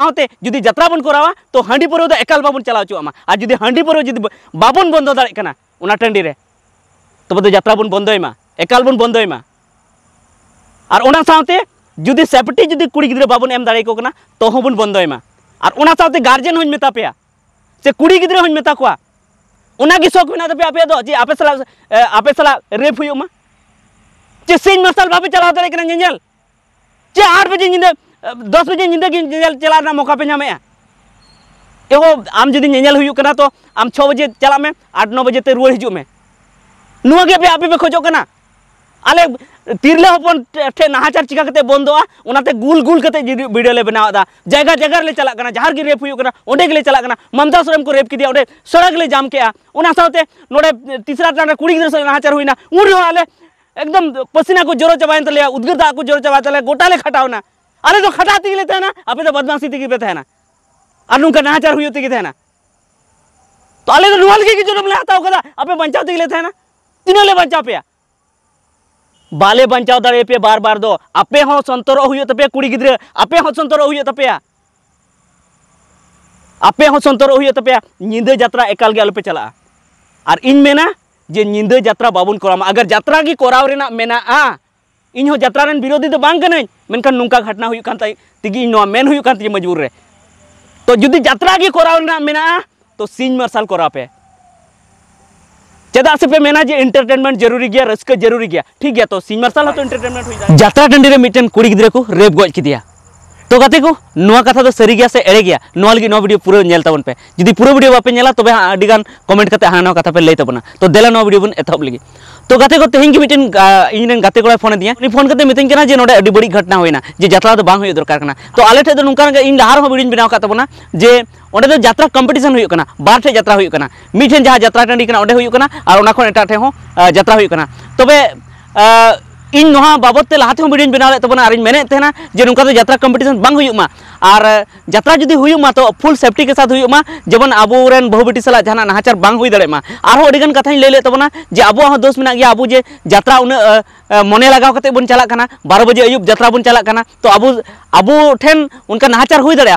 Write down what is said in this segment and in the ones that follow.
साथ जुदी जतरा बन करावा तो हांडी पारौ एकाल बाबन चला चुआमा और जुदी हांडी पारौ जुदी बाबन बंद दाड़ना टाँडी तब तो जतरा बन बंद एकाल बन बंद और जुदी सेफ्टी जुदी कुड़ी गिद्र बाबन एम दाड़े को तह बन बंद और ओना हूँ मेता पे से कुड़ी गिद्रे हूँ मेता को ᱚᱱᱟᱜᱮ ᱥᱚᱠ पे आप ᱟᱯᱮ ᱫᱚ ᱡᱮ ᱟᱯᱮ ᱥᱟᱞᱟᱜ ᱟᱯᱮ ᱥᱟᱞᱟᱜ ᱨᱮᱯ ᱦᱩᱭᱩᱜ ᱢᱟ ᱪᱮ ᱥᱮᱧ ᱢᱟᱨᱥᱟᱞ ᱵᱟᱯᱮ ᱪᱟᱞᱟᱣ ᱫᱟᱲᱮᱭᱟᱜ ᱠᱟᱱᱟ दस बजे निंदे चलाना मौका पे नामे एगो आम जदि नेल हुई तो आम छ बजे चला में आठ नौ बजे ते रुआ हजू में नुआगे पे आप पे खोजना आले तिरला हपन ठे नहाचार चिका कते बंदोआ ओनाते गुल गुल कते वीडियो ले बनावादा जगह जगह ले चला कना जहार गे रेप हुई कना ओंडे गेले चला कना ममता सोरेन को रेप किदिया ओंडे सड़क ले जाम केआ ओना साथे नोडे तीसरा टाने कुड़ी गिदर नहाचार हुईना उन रे आले एकदम पसीना को जोरो चबायन तले उद्गिर दा को जोरो चबा तले गोटाले खटावना अरे तो खटा तीन लेते हैं ना अपने तो बदमाशी तीन पे ना और नुका नहाचार हुई होती थे ना तो अले तो नुहल की जुर्म नमले आता होगा अपने बंचा तीन लेते हैं ना तीनों ले बंचा पे बाले बंचाओ दाड़े पे बार बार दो अपे हो संतरो हुई तो पे कुड़ी गिद्रे अपे हो संतरो हुई तो तपे आपे हो संतरो हुई तो तपे निंदे जात्रा एकाल गे आलोपे चला और इन मेना जे निंदे जात्रा बाबुन कोरामा अगर जात्रा की कोराव रेना मेना आ इन जतरा विरोधी तो बाखान नौका घटना हुई कान तिगी मजबूर रे तो जुदी जतरा गे कोराव मेना तो सीन मार्शल कोरा पे चेदा से पे मेना जे एंटरटेनमेंट जरूरी गया रस्क जरूरी गया ठीक है तो सीन मार्शल तो एंटरटेनमेंट हुई जाए जतरा टंडी रे मिटन कुड़ी गिदरे को रेप गज किदिया तो गाते को नुआ कथा तो सरी गया से एड़े गया नुआ लगी नुआ वीडियो पूरा नेल तबन पे जदी पूरा वीडियो बापे नेला तबे तो कमेंट हाँ, करते हाना कथा पे ले तबना तो, तो देला नुआ वीडियो बन एथब लगी तो गाते को तेहिं के मिटन इनन गाते कोड़ा फोन दिया उनी फोन करते मितिन केना जे नोडे आडी बड़ी घटना होइना जे जतला तो बांग होय दरकार कना तो आले ठे तो नुका इन लहार हो वीडियो बनाव का तबना जे ᱚᱸᱰᱮ ᱫᱚ ᱡᱟᱛᱨᱟ ᱠᱚᱢᱯᱤᱴᱤᱥᱚᱱ ᱦᱩᱭᱩᱜ ᱠᱟᱱᱟ ᱵᱟᱨ ᱴᱷᱮᱡ ᱡᱟᱛᱨᱟ ᱦᱩᱭᱩᱜ ᱠᱟᱱᱟ ᱢᱤᱫ ᱴᱷᱮᱱ ᱡᱟᱦᱟᱸ ᱡᱟᱛᱨᱟ ᱴᱟᱺᱰᱤ ᱠᱟᱱᱟ ᱚᱸᱰᱮ ᱦᱩᱭᱩᱜ ᱠᱟᱱᱟ ᱟᱨ ᱚᱱᱟ ᱠᱷᱚᱱ ᱮᱴᱟᱜ ᱴᱷᱮᱡ ᱦᱚᱸ ᱡᱟᱛᱨᱟ ᱦᱩᱭᱩᱜ ᱠᱟᱱᱟ ᱤᱧ ᱱᱚᱣᱟ ᱵᱟᱵᱚᱫ ᱛᱮ ᱞᱟᱦᱟ ᱛᱮᱦᱚᱸ ᱵᱷᱤᱰᱤᱭᱳᱧ ᱵᱮᱱᱟᱣ ᱞᱮᱫ ᱛᱟᱵᱚᱱᱟ ᱟᱨᱤᱧ ᱢᱮᱱᱮᱫ ᱛᱟᱦᱮᱱᱟ ᱡᱮ ᱱᱚᱝᱠᱟ ᱫᱚ ᱡᱟᱛᱨᱟ ᱠᱚᱢᱯᱤᱴᱤᱥᱚᱱ ᱵᱟᱝ ᱦᱩᱭᱩᱜ ᱢᱟ और जतरा जुदी हुआ तो फुल सेफ्टी के साथ हुआ जमन अब बहु बेटी साल जहां नाचार बांग दिन कथा लैल तबना जे अब दोस मे अब जे जतरा उन् मने लगा बन चलना बारो बजे आयुब जतरा बन चलना तो अब अब ठेन उनका नाचार हो दाते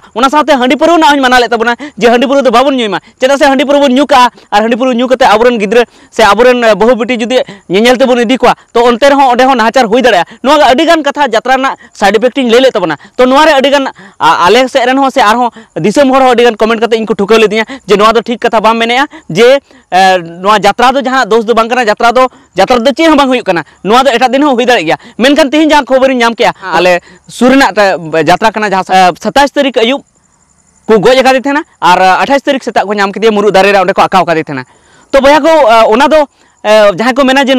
हाँ पर्व ना माना तो लेना जे हाँ पर्व तो बाबन जुमा चेदा से हाँ पर्व बन और हाँ पर्व जुक अब ग्रे से अब बहु बेटी जुदीते बन इी को तो अंते नहाचार हो दागान कथा जतरा साइड इफेक्ट लैल तबना तो नारे तो अभी आले से रन हो से आर हो कमेंट करते इनको ठुकाव लेदिया जे तो ठीक कथा बाम मेनेया जे नोवा यात्रा दो जहां दोस्त दो बांग कना यात्रा दो यात्रा दो चेह दिन हो हुई दरे हाँ। जहाँ मेनकन तेहिन जहां खबर नाम के आले सुरना यात्रा कना जहां तारीख अयुब को गोज का देते और 28 तारीख सेता को नाम मुरु दारे रे ओंडे को आकाव का तो भैया को जहाँ को मेना जे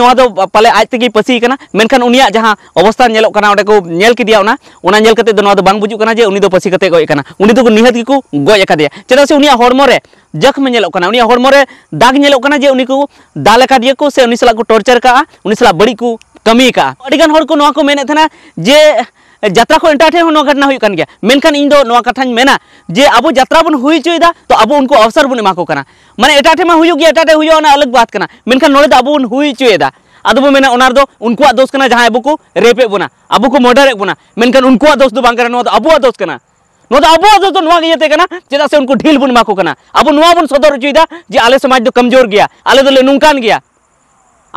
पाले आज तक पसी करना अवस्था नेलो को जे पसी कते गय करना निहत की को गय कदिया चेदा से उनिया हड़मो रे दाग नेलो जे को दाल कदिया को से सला को का उनी सला बड़ी को कमी का को मेन जे जत्रा को एंटाठे हो घटना हो गया इन दो मेना जे अब जत्रा बन हुई तो अब उनको अवसर बन एमा को माने एटाठे मा हुई एटाठे हुई अलग बात करना मेनखान नोड़े अब बन हुई चोदा अब मेना उनको दोष कना जहां अब को रेपे बोना अब को मर्डर बोना मेनखान उनको दोष दो बांग कना तो अब दोष कना चेदा से उनको ढील बन माको अब बन सदर चोदा जे आले समाज कमजोर गया आले नौकान गया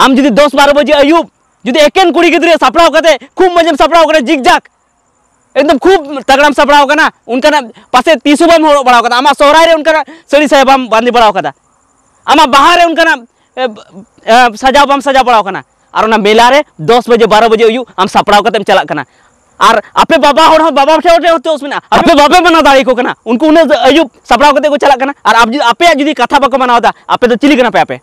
आम जुदी दस बारह बजे अयूब जुदी एकेन कुड़ी गिद्रे सापड़ा होते खूब मजे सापड़ा जिग जाक एकदम खूब तगड़ा सापड़ा उनका पास तीसू बाम हड़ो बड़ा आमा सोहराय रे उनका साड़ी साहेब बाम बांदी बड़ा आमा बाहर रे उनका सजाव बाम सजाव बड़ा और मेला रे दस बजे बारह बजे हुई आम सापड़ा कतेम चलना और आपे बाबा होड़ बाबा ठेड़ होते उसमें आपे बाबे मना दाड़ी को कना उनको उन्हें अयुब सापड़ा कते को चलना और आप आपे जुदी कथा बाको मनावदा आपे तो चिली कना पे आपे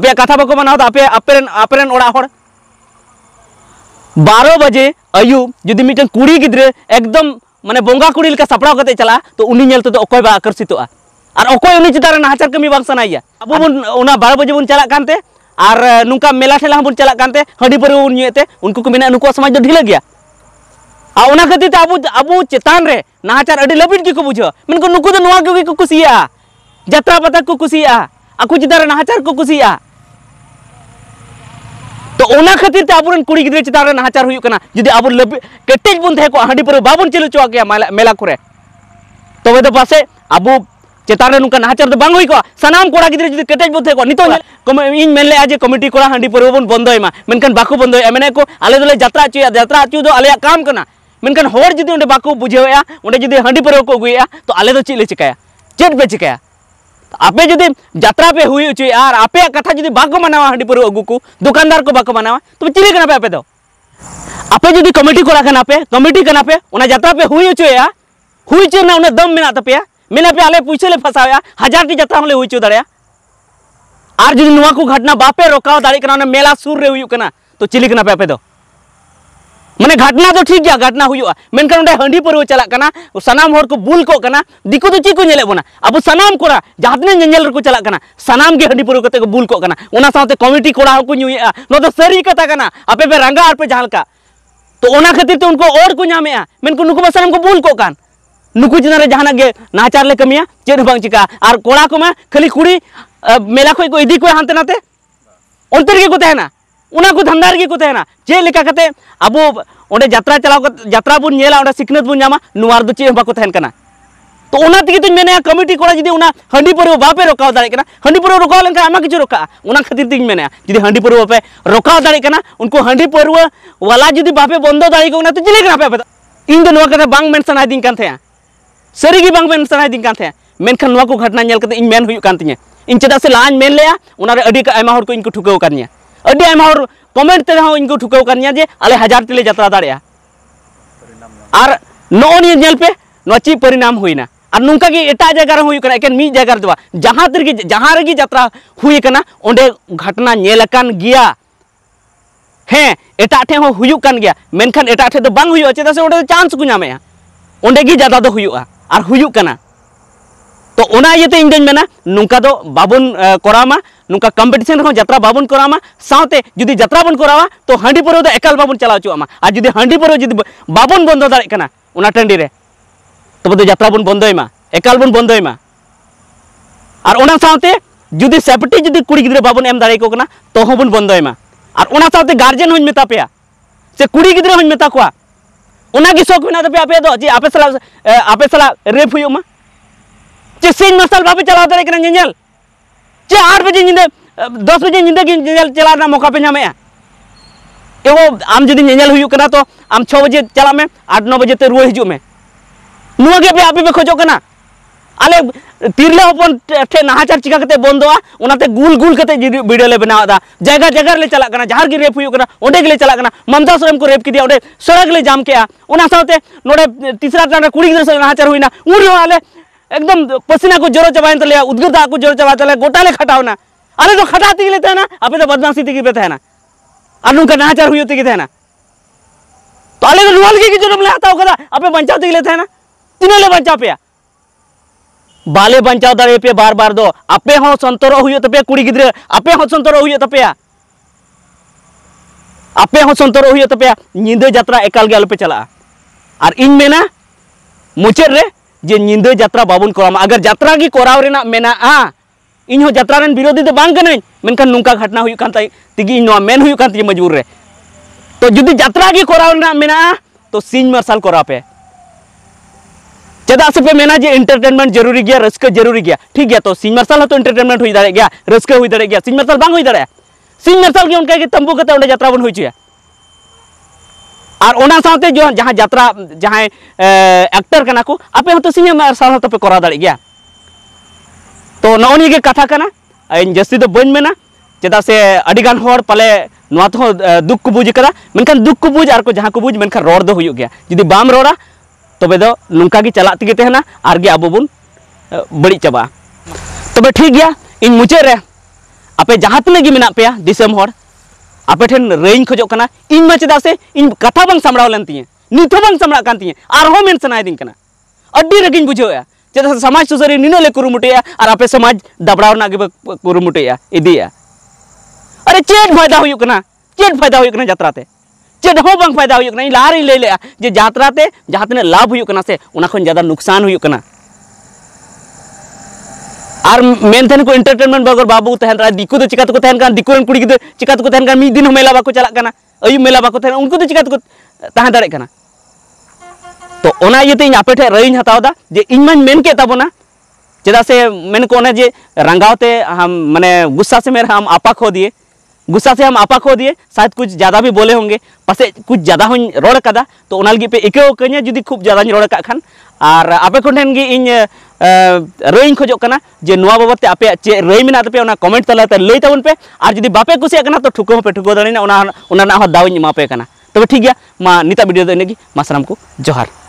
आपे कथा बाको मनावदा आपे आपे आपे ओड़ा बारो बजे अयूब जुदी मिटन कुड़ी गिद्रे एकदम माने बंगा कुड़ी लेका सपड़ा करते चला तो उनी नेलते तो अकय बा आकर्षित और अकय उनी चितारे नाचार कमी बांग सनाइया अब उन उना बारो बजे उन चला कानते और नुका मेला ठेला बन चला कानते हडी पर उन येते उनको को मिना नुको समाज ढीला गया आ उना कति तो अब अब चेतान रे नाचार अडी लबिट की को बुझो मन को नुको तो नुवा के को खुशी आ जत्रा पता को खुशी आ आ कुछ दर नाचार को खुशी आ तो खातिर अब तो आबुरन कुड़ी गिद्रे चितान रे नाचार जी अब कटेज बन को पर बाबन चलो चो मेला को तब तो पासे अब चितान रे नुका नाचार दो तो बांग हुई को सनाम कोड़ा गिद्रे जदी केटेज बुन थे को नितो कमिटी कोड़ा हाँ पर बन बंदोय बाको बंद को आले दले जतरा अचुए जतरा चु काम कना जी बाको बुझे ओंडे पर को तो आले दो चिले चेक पे चिकाया आपे जुदी जत्रा पे हुई चे और आपे कथा जुदी बाको मनावा हडी पर अगु को दुकानदार को बाको मनावा तो चिले कना पे आपे दो आपे जुदी कमिटी कोला कना पे कमिटी कना पे उना जत्रा पे हुई चे या हुई चे ना उने दम मेना तपे तो मेना पे आले पूछे ले फसाया हजार की जत्रा हले हुई चे दड़या और जुदी नुवा को घटना बापे रोकाव दाड़ी कना मेला सुर रे हुई कना तो चिले कना पे आपे दो मैंने घटना तो ठीक है घटना हुआ मेनखान हांडी पारवा चलना सामान को बुल को दिको तो चीज को बोना अब सामान को जहाँ नेल को चलना सामान के हांडी पारवा को बुल को तो कमिटी कोड़ा को नुआ सारी कथा आपे पे रंगा और पे जहाँ तो खातिर तो उनको और को नामे मेनको नुकू सामान को बुल को नुक जनारे जहाँ नाचार ले कमिया चेद चिका और कड़ा को खाली कुड़ी मेला को इदी को हाँ नाते अंतर के को उनको धंधा रेगे को तहना चेक अब ओडे यात्रा चलाव यात्रा बुन नेला ओडे सिखनत बुन जामा दो चेक बाको तहन तो ओना तो, तो मेने कमिटी कोड़ा जदी ओना हंडी बापे रोका दाड़े कना हंडी पर रोकाव लेन आमा रोका ओना खातिर तिगे तो मेने जदी हंडी पर बापे रोकाव दाड़े उनको हंडी पर वाला जदी बापे बंदो दाड़े तो जिले कना पे इन दो नवा कथा बांग मेंशन आदिन बांग मेंशन आदिन घटना नेल इन चाहे हुयु कान तिने इन चदा से लाज मेन लेया ठुकाव कानिया अभी और कमेंट ते हाँ इनको ठुकाव जे आले हजार तेले जत्रा दाड़ा नोपे ची परिणाम होना और नौका एटा जगह होना एकेन मी जगह दो जहाँ तेगे जहाँ रेगे जत्रा होना घटना नेलकान गया हैं एटा ठे गया मेनखान एटा ठे दो तो बांग चेदा तो से ओंडे तो चांस को नामे ओंडे ज्यादा तो इते इन मेना बाबन करामा नौका कम्पिटिशन बाबन करामा साथ जुदी जत्रा बन करावा तो हाँ पाव तो एकाल बाबन चला चुआमा और जुदी हाँ पर्व जुदी बाबन बंद दाना टाँडी तब तो जतरा बन बंद एकाल बन बंद और जुदी सेफ्टी जुदी कुड़ी गिद्रे बाबन एम दाड़े को तह तो बन बंद और उना मेता पे से कुड़ी गिद्रे हूँ मेता को उना मेना पे आपे जे आपे सला सला रेप हुमा चे मसल बापे चला दारे करन चे 8 बजे निंदे 10 बजे निंदे गिन चला मौका पे नामे एगो आम जदी नेजल तो आम 6 बजे चला में 8 9 बजे ते रुए हिजु में नुआ पे आपे पे खोजो कना आले तिरले हपन ठे नहाचार चिका कते बंदोआ गुल गुल कते वीडियो ले बनादा जगह जगह ले चला कना जहार गे रेप हुयु ओडे चला ममता सोरेन को रेप किया ओडे सड़क ले जाम नोडे तीसरा टांडे कुड़ी गिदर होना उन एकदम पसीना को जोर जोरों तो लिया उद्गरता को जोर चबाते तले गोटाले खटाओना अरे तो खटा तीन लेते ना अपने तो बदमाशी तीन पे था ना और उनका नहाचार हुई होती था ना तो अले तो रुआल की जुर्म ले आता होगा अपने बंचाव तीन लेते ना तीनों ले बंचाव पे बाले बंचाव दारे पे बार बार दो आपे हो संतोरो हुई पे कुड़ी गिद्रे आपे हो संतोरो हुई तपे आपे हो संतोरो हुई पे नींद जात्रा एकाल गे आलोपे चला और इन में ना मुचेद रे जे निंदे जात्रा बाबुन कराम अगर जात्रा की कराव रेना मेना आ इन हो जात्रा रेन विरोधी तो बांग कनाई मेन नुंका घटना हुई कांता तिगी इन मेन हुई कांता ये मजबूर रे तो जुदी जात्रा की कराव रेना मेना आ तो सीन मार्शल करा पे चदा से पे मेना जे एंटरटेनमेंट जरूरी गया रस्क जरूरी गया ठीक गया तो सीन मार्शल तो एंटरटेनमेंट हुई दरे गया रस्क हुई दरे गया सीन मार्शल बांग हुई दरे सीन मार्शल के उनका के तंबू कता उंडे जात्रा बन हुई छे और ओना जो जहाँ यात्रा जहाँ एक्टर कना को आपे हतो सिंह मार साथ तपे करा दाड़ी तो नौनी के कथा कना इन जस्ती तो बन मेना चेदा से अडी पाले नवा तो दुख को बुझे करा दुख को बुझ और जहाँ को बुझ मन रोड दो हुयो बाम रोड़ा तब तो नुंका चला तिगे तेना और अब बन बड़ी चाबा तबे ठीक गया इन मुचाद रे आपे जहाँ तने पे दिसम होर आपे ठेन रेंज खोज इन मैं चेदा से इन कथा बंग सामड़ा लेन तीन नित बंग सामड़ा कान तीन आरहो मेन सनायदिन कना अड्डी रगिन बुझोया चेदा समाज सुसारी निनो ले कुरुमुटेया और आपे समाज दबड़ा ना गे कुरुमुटेया इदिया अरे चेद फायदा होना कना चेद फायदा होना कना यात्रा ते चेद बंग फायदा होना कना लारी ले जे यात्रा ते जहां तने लाभ होना से ज्यादा नुकसान होना और मेन को इंटरटेनमेंट बगर बाबू तेन दिको तो चिका तो दिको कुड़ी चिका तो दिन मेला बाको चलाक अयुब मेला बाको उनको तो चिका तो दाड़ा तो इतने आपेटे रही हतावदा जे इनमाबना चेदा से मेन को जे रंगावते हम मैं गुस्सा से मेरे हम आपा खो दिए गुस्सा से हम आपा खो दिए शायद कुछ ज़्यादा भी बोले होंगे पास कुछ ज़्यादा हूँ रोड़ कदा तो उना पे इकाव कहीं जुदी खूब ज़्यादा रोड़ कर खान और आपे को इन रई खोज जे नवा आपे चे रई मेना कमेंट तलाते लैताबन पे और जुदी बापे कुछ तो ठुको पे ठुको दाड़े उना दाव इमापे तब ठीक है मा भिडियो वीडियो दो इनगी मा सामको जोहार